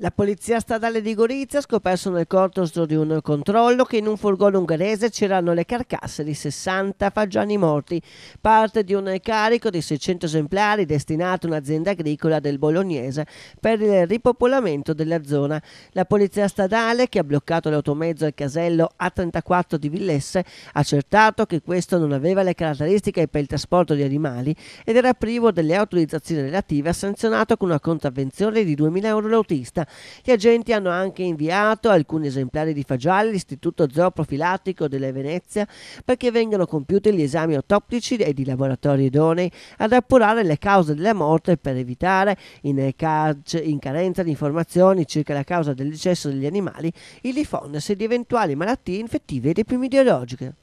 La polizia stradale di Gorizia ha scoperto nel corto di un controllo che in un furgone ungherese c'erano le carcasse di 60 fagiani morti, parte di un carico di 600 esemplari destinato a un'azienda agricola del bolognese per il ripopolamento della zona. La polizia stradale, che ha bloccato l'automezzo al casello A34 di Villesse, ha accertato che questo non aveva le caratteristiche per il trasporto di animali ed era privo delle autorizzazioni relative, ha sanzionato con una contravvenzione di 2.000 euro l'autista gli agenti hanno anche inviato alcuni esemplari di fagioli all'Istituto Zooprofilattico delle Venezia perché vengano compiuti gli esami autoptici e di laboratori idonei ad appurare le cause della morte per evitare, in, eh, in carenza di informazioni circa la causa del decesso degli animali, il diffondersi di eventuali malattie infettive ed epidemiologiche.